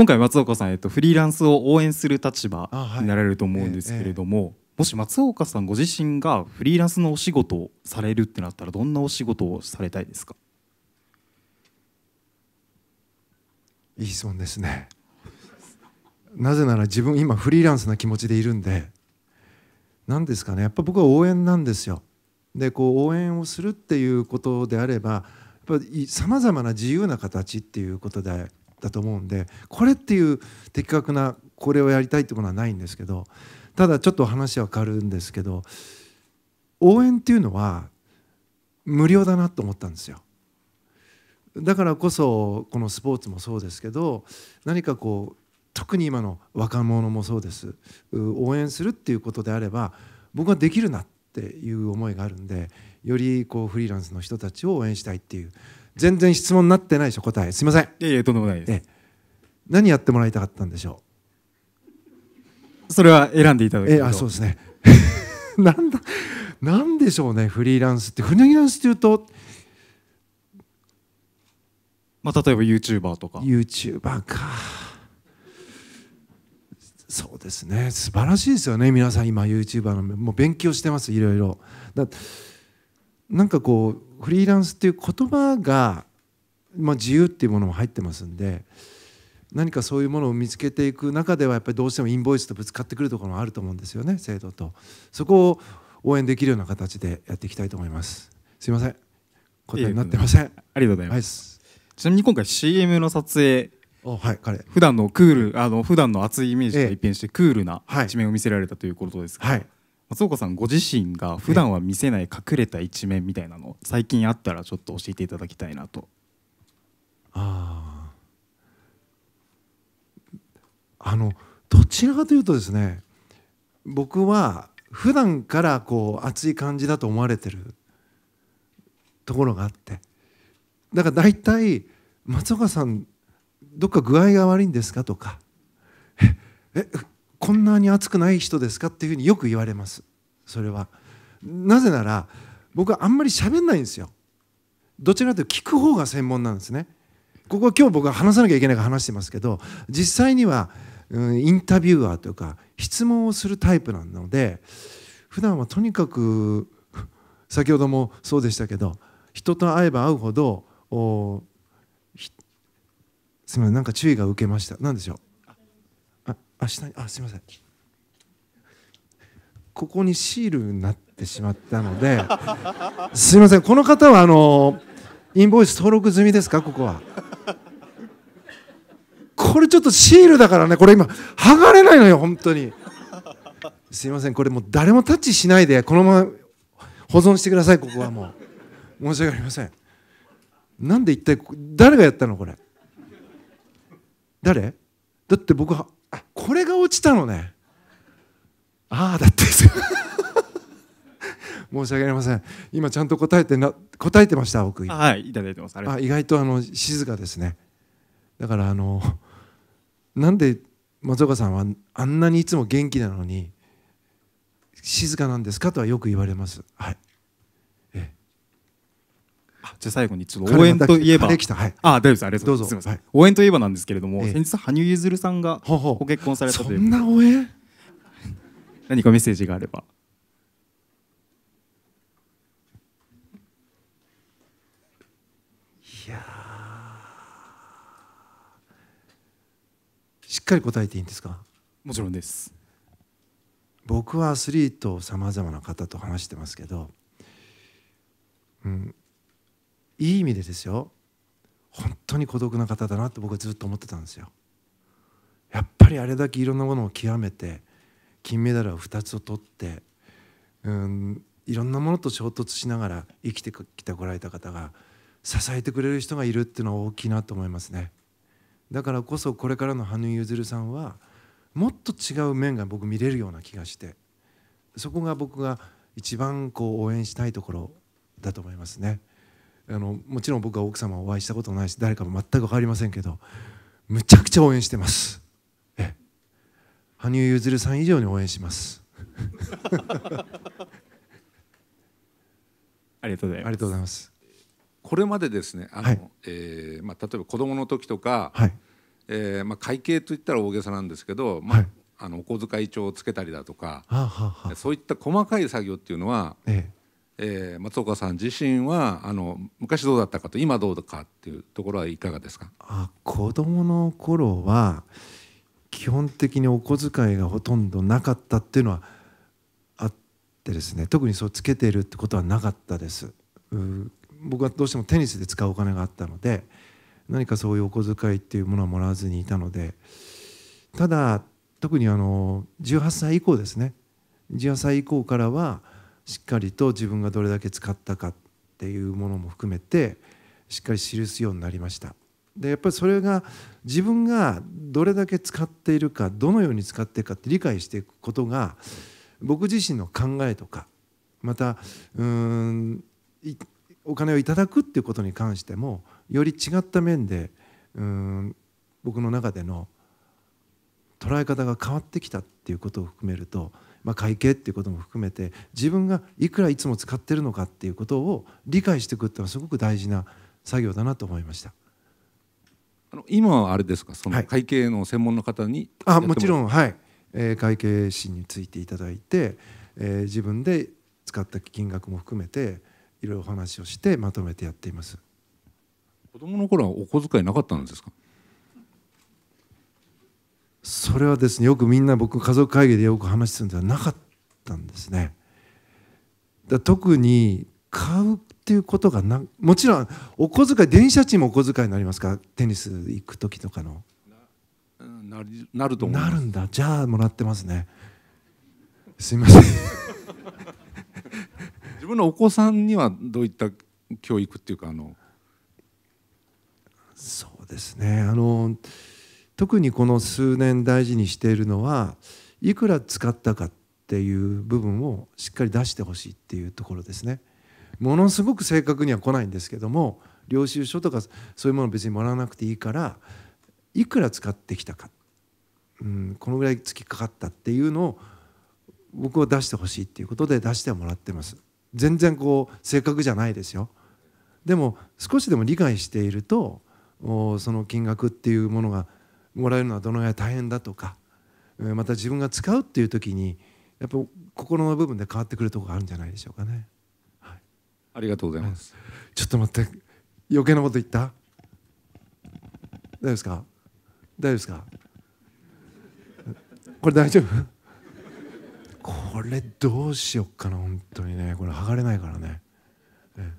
今回松岡さん、えっと、フリーランスを応援する立場になられると思うんですけれども、はいええ、もし松岡さんご自身がフリーランスのお仕事をされるってなったらどんなお仕事をされたいですかいい質問ですね。なぜなら自分今フリーランスな気持ちでいるんで何ですかねやっぱ僕は応援なんですよ。でこう応援をするっていうことであればさまざまな自由な形っていうことでだと思うんでこれっていう的確なこれをやりたいってことはないんですけどただちょっと話は変わるんですけど応援っていうのは無料だなと思ったんですよ。だからこそこのスポーツもそうですけど何かこう特に今の若者もそうです応援するっていうことであれば僕はできるなっていう思いがあるんでよりこうフリーランスの人たちを応援したいっていう全然質問になってないでしょ、答え。すみません。いやいや、とんでもないです。何やってもらいたかったんでしょう。それは選んでいただけえあそうですね。なんだ、なんでしょうね、フリーランスって。フリーランスっていうと、まあ、例えばユーチューバーとか。ユーチューバーか。そうですね素晴らしいですよね皆さん今ユーチューバーのもう勉強してますいろいろだなんかこうフリーランスっていう言葉が、まあ、自由っていうものも入ってますんで何かそういうものを見つけていく中ではやっぱりどうしてもインボイスとぶつかってくるところもあると思うんですよね制度とそこを応援できるような形でやっていきたいと思いますすいません答えになってませんありがとうございます、はい、ちなみに今回 CM の撮影はい、彼普段のクールあの普段の熱いイメージと一変してクールな一面を見せられたということですが、はい、はい松岡さんご自身が普段は見せない隠れた一面みたいなの最近あったらちょっと教えていただきたいなと。ああのどちらかというとですね僕は普段からこう熱い感じだと思われてるところがあってだから大体松岡さんどっか具合が悪いんですかとかええこんなに熱くない人ですかっていうふうによく言われますそれはなぜなら僕はあんまり喋んないんですよどちらかというと聞く方が専門なんですねここは今日僕は話さなきゃいけないから話してますけど実際には、うん、インタビュアーというか質問をするタイプなので普段はとにかく 先ほどもそうでしたけど人と会えば会うほどすみませんなんか注意が受けました何でしょうあ下にあすいませんここにシールになってしまったので すいませんこの方はあのインボイス登録済みですかここはこれちょっとシールだからねこれ今剥がれないのよ本当にすいませんこれもう誰もタッチしないでこのまま保存してくださいここはもう申し訳ありませんなんで一体誰がやったのこれ誰だって僕はこれが落ちたのねああだってです 申し訳ありません今ちゃんと答えてな答えてました僕はいいただいてますあ意外とあの静かですねだからあのなんで松岡さんはあんなにいつも元気なのに静かなんですかとはよく言われますはいじゃ最後にちょっと応援といえば、はい、あ大丈夫ですありがとうございます、はい、応援といえばなんですけれども、ええ、先日羽生結弦さんがご結婚されたというそんな応援何かメッセージがあればいやしっかり答えていいんですかもちろんです僕はアスリートさまざまな方と話してますけど、うん、いい意味でですよ本当に孤独な方だなって僕はずっと思ってたんですよ。やっぱりあれだけいろんなものを極めて金メダルを2つを取ってうんいろんなものと衝突しながら生きてきてこられた方が支えてくれる人がいるっていうのは大きいなと思いますね。だからこそこれからの羽生結弦さんはもっと違う面が僕見れるような気がしてそこが僕が一番こう応援したいところだと思いますね。あのもちろん僕は奥様お会いしたことないし誰かも全く分かりませんけどむちゃくちゃ応援してますえ羽生結弦さん以上に応援します ありがとうございますこれまでですねあの、はえまあ、例えば子どもの時とか、はい、えー、まあ、会計といったら大げさなんですけど、まあ、はい、あのお小遣い帳をつけたりだとか、はあはそういった細かい作業っていうのは、えええー、松岡さん自身はあの昔どうだったかと今どうかっていうところはいかがですかあ子供の頃は基本的にお小遣いがほとんどなかったっていうのはあってですね特にそうつけてるってことはなかったです僕はどうしてもテニスで使うお金があったので何かそういうお小遣いっていうものはもらわずにいたのでただ特にあの18歳以降ですね18歳以降からはしっかりと自分がどれだけ使ったかっていうものも含めてしっかり記すようになりましたでやっぱりそれが自分がどれだけ使っているかどのように使っているかって理解していくことが僕自身の考えとかまたうんお金をいただくっていうことに関してもより違った面でうん僕の中での捉え方が変わってきたっていうことを含めるとまあ、会計っていうことも含めて自分がいくらいつも使ってるのかっていうことを理解していくっていうのはすごく大事な作業だなと思いました。あの今はあれですかその会計の専門の方に、はい、あもちろんはい、えー、会計士についていただいて、えー、自分で使った金額も含めていろいろお話をしてまとめてやっています子供の頃はお小遣いなかったんですかそれはですねよくみんな僕家族会議でよく話するんではなかったんですね。だ特に買うっていうことがなもちろんお小遣い電車賃もお小遣いになりますからテニス行く時とかのななると思うなるんだじゃあもらってますねすいません 自分のお子さんにはどういった教育っていうかあのそうですねあの特にこの数年大事にしているのはいくら使ったかっていう部分をしっかり出してほしいっていうところですね。ものすごく正確には来ないんですけども領収書とかそういうもの別にもらわなくていいからいくら使ってきたか、うん、このぐらい月かかったっていうのを僕は出してほしいっていうことで出してもらってます全然こう正確じゃないですよでも少しでも理解しているとその金額っていうものがもらえるのはどのぐらい大変だとかまた自分が使うっていう時にやっぱ心の部分で変わってくるとこがあるんじゃないでしょうかね、はい、ありがとうございます、ちょっと待って余計なこと言った大丈夫ですか大丈夫ですかこれ大丈夫これどうしよっかな本当にねこれ剥がれないからね、ね